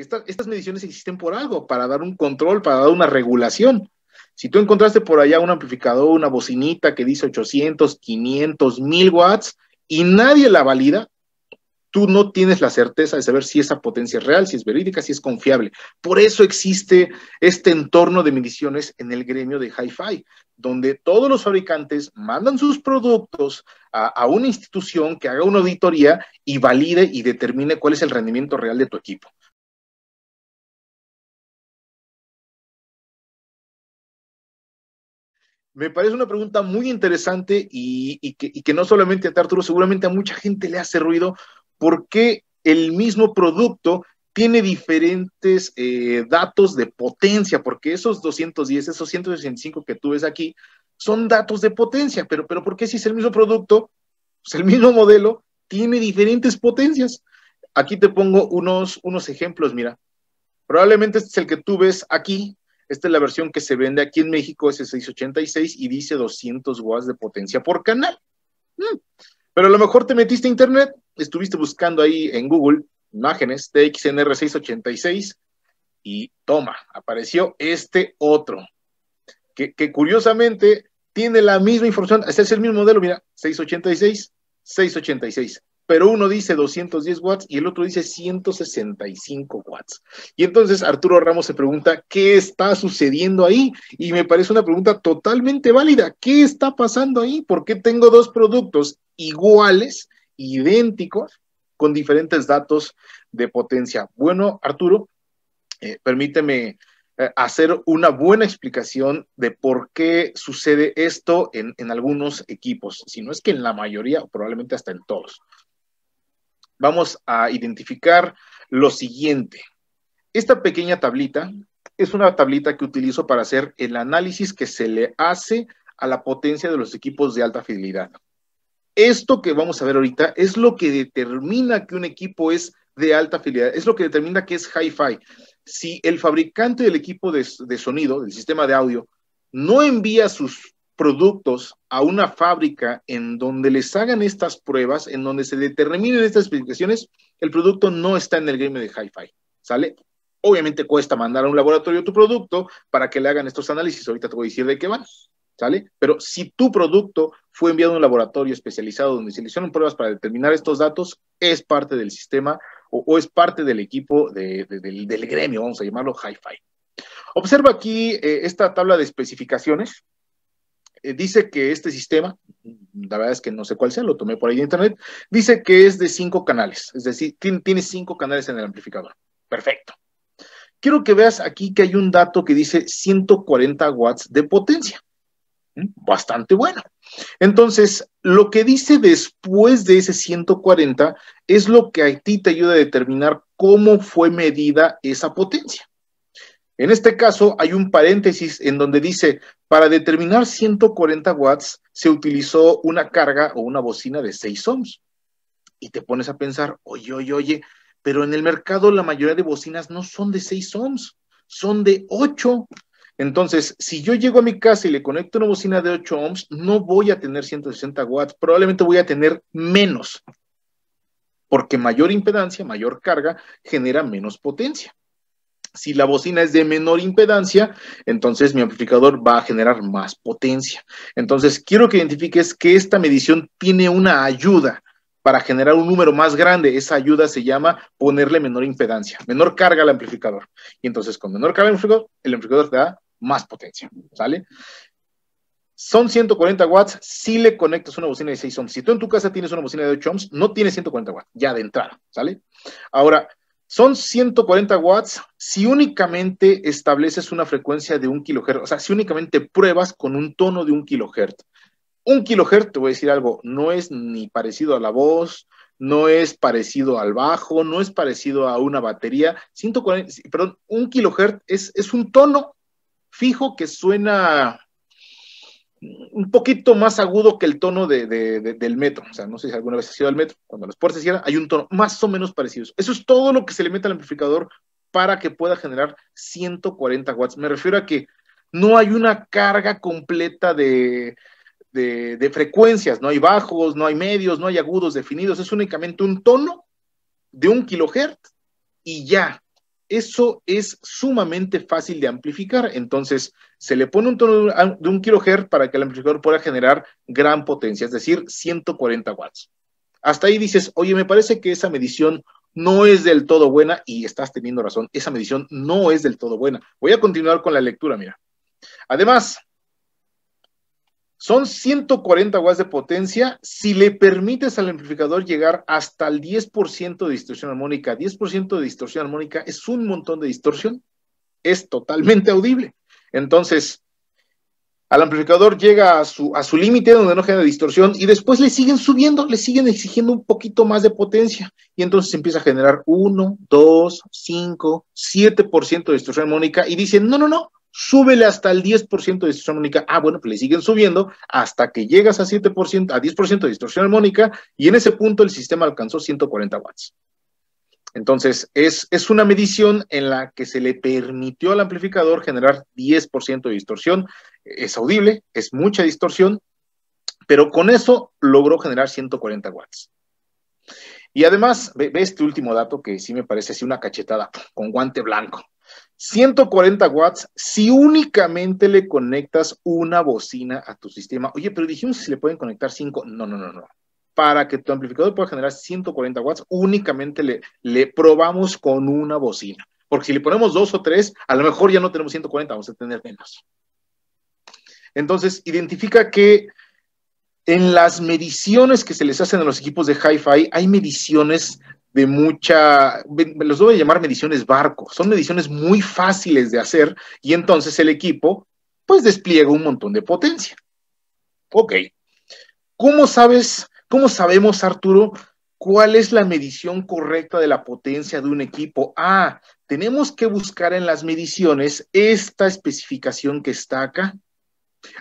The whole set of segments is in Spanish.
estas mediciones existen por algo, para dar un control, para dar una regulación. Si tú encontraste por allá un amplificador, una bocinita que dice 800, 500, 1000 watts y nadie la valida, tú no tienes la certeza de saber si esa potencia es real, si es verídica, si es confiable. Por eso existe este entorno de mediciones en el gremio de Hi-Fi, donde todos los fabricantes mandan sus productos a, una institución que haga una auditoría y valide y determine cuál es el rendimiento real de tu equipo. Me parece una pregunta muy interesante y, que, no solamente a Arturo, seguramente a mucha gente le hace ruido. ¿Por qué el mismo producto tiene diferentes eh, datos de potencia? Porque esos 210, esos 165 que tú ves aquí, son datos de potencia. Pero, pero ¿por qué si es el mismo producto, es pues, el mismo modelo, tiene diferentes potencias? Aquí te pongo unos, unos ejemplos, mira. Probablemente este es el que tú ves aquí, esta es la versión que se vende aquí en México, es 686 y dice 200 watts de potencia por canal. Mm. Pero a lo mejor te metiste a internet, estuviste buscando ahí en Google imágenes XNR 686 y toma, apareció este otro, que, que curiosamente tiene la misma información, es el mismo modelo, mira, 686, 686 pero uno dice 210 watts y el otro dice 165 watts. Y entonces Arturo Ramos se pregunta, ¿qué está sucediendo ahí? Y me parece una pregunta totalmente válida. ¿Qué está pasando ahí? ¿Por qué tengo dos productos iguales, idénticos, con diferentes datos de potencia? Bueno, Arturo, eh, permíteme eh, hacer una buena explicación de por qué sucede esto en, en algunos equipos, si no es que en la mayoría, probablemente hasta en todos vamos a identificar lo siguiente. Esta pequeña tablita es una tablita que utilizo para hacer el análisis que se le hace a la potencia de los equipos de alta fidelidad. Esto que vamos a ver ahorita es lo que determina que un equipo es de alta fidelidad, es lo que determina que es hi-fi. Si el fabricante del equipo de, de sonido, del sistema de audio, no envía sus productos a una fábrica en donde les hagan estas pruebas, en donde se determinen estas especificaciones, el producto no está en el gremio de Hi-Fi, ¿sale? Obviamente cuesta mandar a un laboratorio tu producto para que le hagan estos análisis, ahorita te voy a decir de qué van, ¿sale? Pero si tu producto fue enviado a un laboratorio especializado donde se le hicieron pruebas para determinar estos datos, es parte del sistema o, es parte del equipo del, gremio, vamos a llamarlo Hi-Fi. Observa aquí eh, esta tabla de especificaciones, eh, dice que este sistema, la verdad es que no sé cuál sea, lo tomé por ahí de internet, dice que es de cinco canales, es decir, tiene, cinco canales en el amplificador. Perfecto. Quiero que veas aquí que hay un dato que dice 140 watts de potencia. ¿Mm? Bastante bueno. Entonces, lo que dice después de ese 140 es lo que a ti te ayuda a determinar cómo fue medida esa potencia. En este caso hay un paréntesis en donde dice, para determinar 140 watts se utilizó una carga o una bocina de 6 ohms. Y te pones a pensar, oye, oye, oye, pero en el mercado la mayoría de bocinas no son de 6 ohms, son de 8. Entonces, si yo llego a mi casa y le conecto una bocina de 8 ohms, no voy a tener 160 watts, probablemente voy a tener menos, porque mayor impedancia, mayor carga, genera menos potencia. Si la bocina es de menor impedancia, entonces mi amplificador va a generar más potencia. Entonces, quiero que identifiques que esta medición tiene una ayuda para generar un número más grande. Esa ayuda se llama ponerle menor impedancia, menor carga al amplificador. Y entonces, con menor carga al amplificador, el amplificador te da más potencia, ¿sale? Son 140 watts si le conectas una bocina de 6 ohms. Si tú en tu casa tienes una bocina de 8 ohms, no tiene 140 watts, ya de entrada, ¿sale? Ahora, son 140 watts si únicamente estableces una frecuencia de un kilohertz, o sea, si únicamente pruebas con un tono de un kilohertz. Un kilohertz, te voy a decir algo, no es ni parecido a la voz, no es parecido al bajo, no es parecido a una batería. 140, perdón, un kilohertz es, es un tono fijo que suena un poquito más agudo que el tono del metro. O sea, no sé si alguna vez ha sido al metro. Cuando los puertas se cierran, hay un tono más o menos parecido. Eso es todo lo que se le mete al amplificador para que pueda generar 140 watts. Me refiero a que no hay una carga completa de, frecuencias. No hay bajos, no hay medios, no hay agudos definidos. Es únicamente un tono de un kilohertz y ya eso es sumamente fácil de amplificar. Entonces, se le pone un tono de un kilohertz para que el amplificador pueda generar gran potencia, es decir, 140 watts. Hasta ahí dices, oye, me parece que esa medición no es del todo buena y estás teniendo razón, esa medición no es del todo buena. Voy a continuar con la lectura, mira. Además, son 140 watts de potencia si le permites al amplificador llegar hasta el 10% de distorsión armónica. 10% de distorsión armónica es un montón de distorsión. Es totalmente audible. Entonces, al amplificador llega a su, a su límite donde no genera distorsión y después le siguen subiendo, le siguen exigiendo un poquito más de potencia y entonces empieza a generar 1, 2, 5, 7% de distorsión armónica y dicen, no, no, no, súbele hasta el 10% de distorsión armónica. Ah, bueno, pues le siguen subiendo hasta que llegas a 7%, a 10% de distorsión armónica y en ese punto el sistema alcanzó 140 watts. Entonces, es, una medición en la que se le permitió al amplificador generar 10% de distorsión. Es audible, es mucha distorsión, pero con eso logró generar 140 watts. Y además, ve, ve este último dato que sí me parece así una cachetada con guante blanco. 140 watts si únicamente le conectas una bocina a tu sistema. Oye, pero dijimos si le pueden conectar cinco. No, no, no, no. Para que tu amplificador pueda generar 140 watts, únicamente le, le probamos con una bocina. Porque si le ponemos dos o tres, a lo mejor ya no tenemos 140, vamos a tener menos. Entonces, identifica que en las mediciones que se les hacen a los equipos de hi-fi, hay mediciones de mucha, los voy a llamar mediciones barco, son mediciones muy fáciles de hacer y entonces el equipo pues despliega un montón de potencia. Ok, ¿cómo sabes, cómo sabemos Arturo cuál es la medición correcta de la potencia de un equipo? Ah, tenemos que buscar en las mediciones esta especificación que está acá.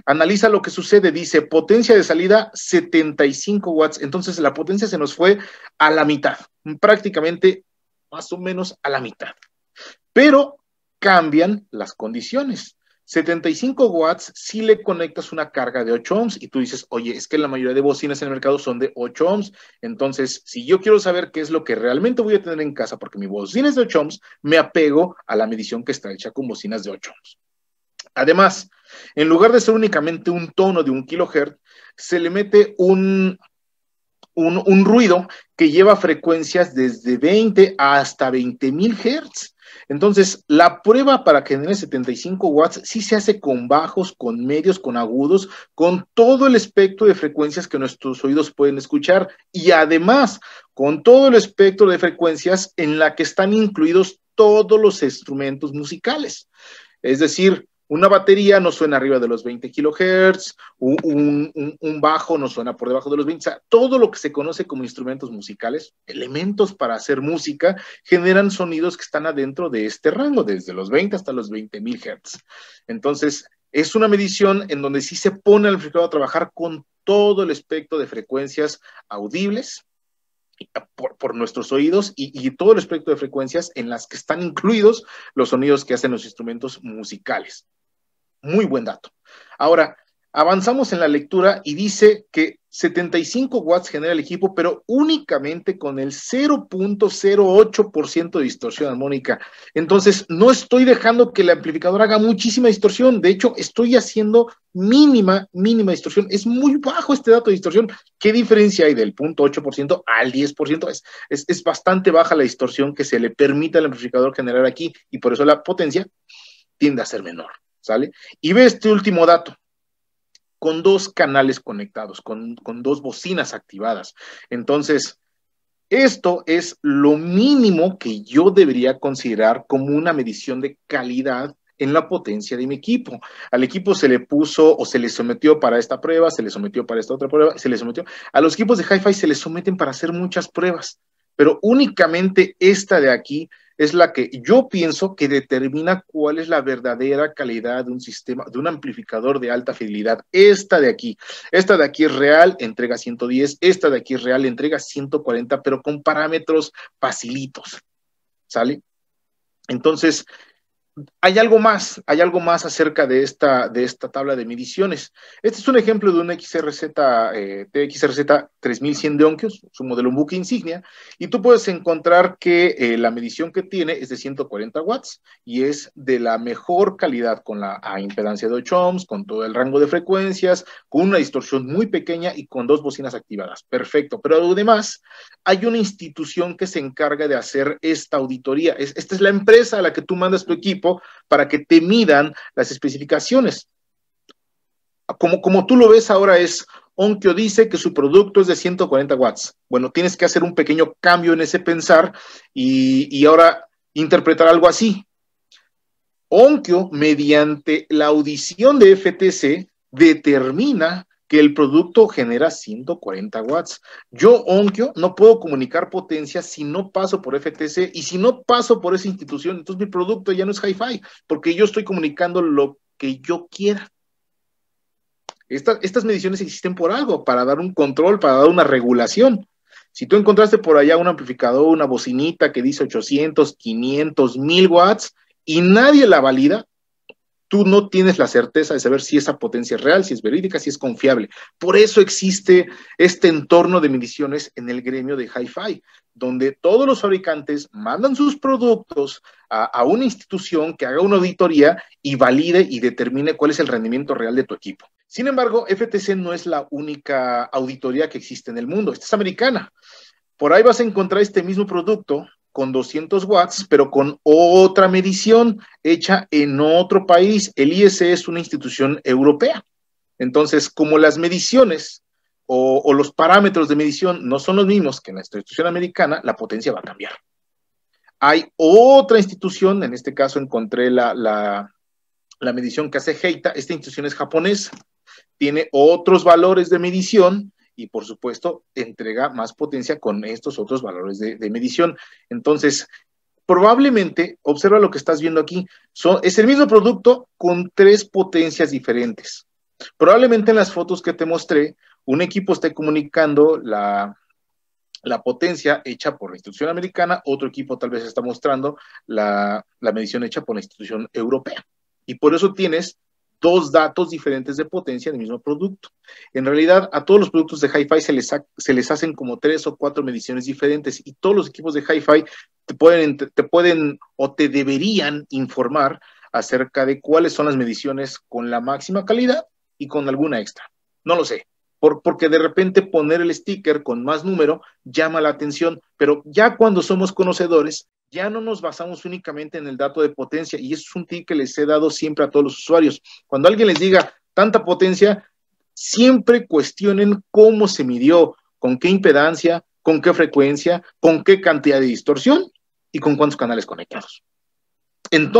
Analiza lo que sucede, dice potencia de salida 75 watts, entonces la potencia se nos fue a la mitad prácticamente más o menos a la mitad. Pero cambian las condiciones. 75 watts si le conectas una carga de 8 ohms y tú dices, oye, es que la mayoría de bocinas en el mercado son de 8 ohms. Entonces, si yo quiero saber qué es lo que realmente voy a tener en casa, porque mi bocina es de 8 ohms, me apego a la medición que está hecha con bocinas de 8 ohms. Además, en lugar de ser únicamente un tono de un kilohertz, se le mete un un, ruido que lleva frecuencias desde 20 hasta 20 mil hertz. Entonces, la prueba para generar 75 watts sí se hace con bajos, con medios, con agudos, con todo el espectro de frecuencias que nuestros oídos pueden escuchar y además con todo el espectro de frecuencias en la que están incluidos todos los instrumentos musicales. Es decir, una batería no suena arriba de los 20 kilohertz, un, bajo no suena por debajo de los 20. O todo lo que se conoce como instrumentos musicales, elementos para hacer música, generan sonidos que están adentro de este rango, desde los 20 hasta los 20 mil hertz. Entonces, es una medición en donde sí se pone al refrigerador a trabajar con todo el espectro de frecuencias audibles ah, por, nuestros oídos y, todo el espectro de frecuencias en las que están incluidos los sonidos que hacen los instrumentos musicales. Muy buen dato. Ahora, avanzamos en la lectura y dice que 75 watts genera el equipo, pero únicamente con el 0.08% de distorsión armónica. Entonces, no estoy dejando que el amplificador haga muchísima distorsión. De hecho, estoy haciendo mínima, mínima distorsión. Es muy bajo este dato de distorsión. ¿Qué diferencia hay del 0.8% al 10%? Es, es, es bastante baja la distorsión que se le permite al amplificador generar aquí y por eso la potencia tiende a ser menor. ¿sale? Y ve este último dato, con dos canales conectados, con, dos bocinas activadas. Entonces, esto es lo mínimo que yo debería considerar como una medición de calidad en la potencia de mi equipo. Al equipo se le puso o se le sometió para esta prueba, se le sometió para esta otra prueba, se le sometió. A los equipos de Hi-Fi se les someten para hacer muchas pruebas, pero únicamente esta de aquí es la que yo pienso que determina cuál es la verdadera calidad de un sistema, de un amplificador de alta fidelidad. Esta de aquí, esta de aquí es real, entrega 110, esta de aquí es real, entrega 140, pero con parámetros facilitos. ¿Sale? Entonces, hay algo más, hay algo más acerca de esta, de esta tabla de mediciones. Este es un ejemplo de un XRZ, TXRZ eh, 3100 de Onkios, su modelo un buque insignia, y tú puedes encontrar que eh, la medición que tiene es de 140 watts y es de la mejor calidad con la impedancia de 8 ohms, con todo el rango de frecuencias, con una distorsión muy pequeña y con dos bocinas activadas. Perfecto, pero además hay una institución que se encarga de hacer esta auditoría. esta es la empresa a la que tú mandas tu equipo para que te midan las especificaciones. Como, como tú lo ves ahora es, Onkyo dice que su producto es de 140 watts. Bueno, tienes que hacer un pequeño cambio en ese pensar y, y ahora interpretar algo así. Onkyo, mediante la audición de FTC, determina que el producto genera 140 watts. Yo, Onkyo, no puedo comunicar potencia si no paso por FTC y si no paso por esa institución, entonces mi producto ya no es hi-fi, porque yo estoy comunicando lo que yo quiera. estas mediciones existen por algo, para dar un control, para dar una regulación. Si tú encontraste por allá un amplificador, una bocinita que dice 800, 500, 1000 watts y nadie la valida, tú no tienes la certeza de saber si esa potencia es real, si es verídica, si es confiable. Por eso existe este entorno de mediciones en el gremio de Hi-Fi, donde todos los fabricantes mandan sus productos a, a, una institución que haga una auditoría y valide y determine cuál es el rendimiento real de tu equipo. Sin embargo, FTC no es la única auditoría que existe en el mundo, esta es americana. Por ahí vas a encontrar este mismo producto con 200 watts, pero con otra medición hecha en otro país. El IEC es una institución europea. Entonces, como las mediciones o, los parámetros de medición no son los mismos que en la institución americana, la potencia va a cambiar. Hay otra institución, en este caso encontré la, la medición que hace Heita, esta institución es japonesa, tiene otros valores de medición y por supuesto entrega más potencia con estos otros valores de, medición. Entonces, probablemente, observa lo que estás viendo aquí, es el mismo producto con tres potencias diferentes. Probablemente en las fotos que te mostré, un equipo está comunicando la, la potencia hecha por la institución americana, otro equipo tal vez está mostrando la, la medición hecha por la institución europea. Y por eso tienes dos datos diferentes de potencia del mismo producto. En realidad, a todos los productos de Hi-Fi se les, se les hacen como tres o cuatro mediciones diferentes y todos los equipos de Hi-Fi te pueden, te pueden o te deberían informar acerca de cuáles son las mediciones con la máxima calidad y con alguna extra. No lo sé, porque de repente poner el sticker con más número llama la atención, pero ya cuando somos conocedores, ya no nos basamos únicamente en el dato de potencia y eso es un tip que les he dado siempre a todos los usuarios. Cuando alguien les diga tanta potencia, siempre cuestionen cómo se midió, con qué impedancia, con qué frecuencia, con qué cantidad de distorsión y con cuántos canales conectados.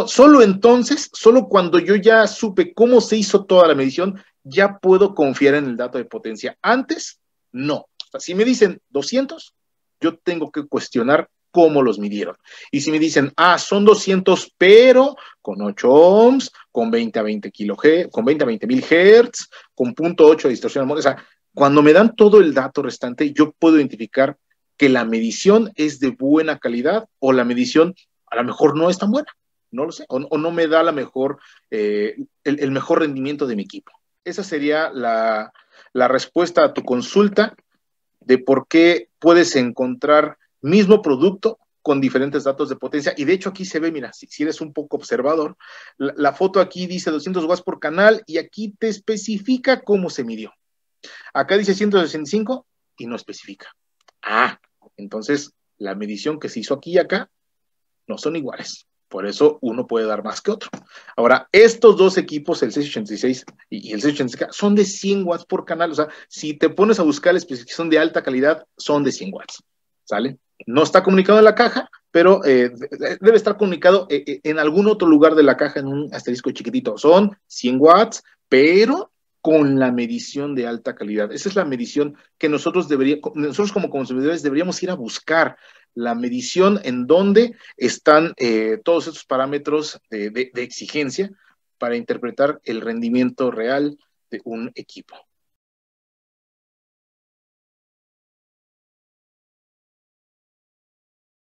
solo entonces, solo cuando yo ya supe cómo se hizo toda la medición, ya puedo confiar en el dato de potencia. Antes, no. si me dicen 200, yo tengo que cuestionar cómo los midieron. Y si me dicen, ah, son 200, pero con 8 ohms, con 20 a 20 kilo con 20 a 20 mil hertz con 0.8 de distorsión o sea, cuando me dan todo el dato restante, yo puedo identificar que la medición es de buena calidad o la medición a lo mejor no es tan buena, no lo sé, o, no me da la mejor, eh, el, mejor rendimiento de mi equipo. Esa sería la, la respuesta a tu consulta de por qué puedes encontrar mismo producto con diferentes datos de potencia. Y de hecho aquí se ve, mira, si, si eres un poco observador, la, foto aquí dice 200 watts por canal y aquí te especifica cómo se midió. Acá dice 165 y no especifica. Ah, entonces la medición que se hizo aquí y acá no son iguales. Por eso uno puede dar más que otro. Ahora, estos dos equipos, el 686 y el 686 son de 100 watts por canal. O sea, si te pones a buscar la especificación de alta calidad, son de 100 watts. ¿Sale? no está comunicado en la caja, pero eh, debe estar comunicado eh, eh, en algún otro lugar de la caja, en un asterisco chiquitito. Son 100 watts, pero con la medición de alta calidad. Esa es la medición que nosotros deberíamos, nosotros como consumidores deberíamos ir a buscar la medición en donde están todos estos parámetros de exigencia para interpretar el rendimiento real de un equipo.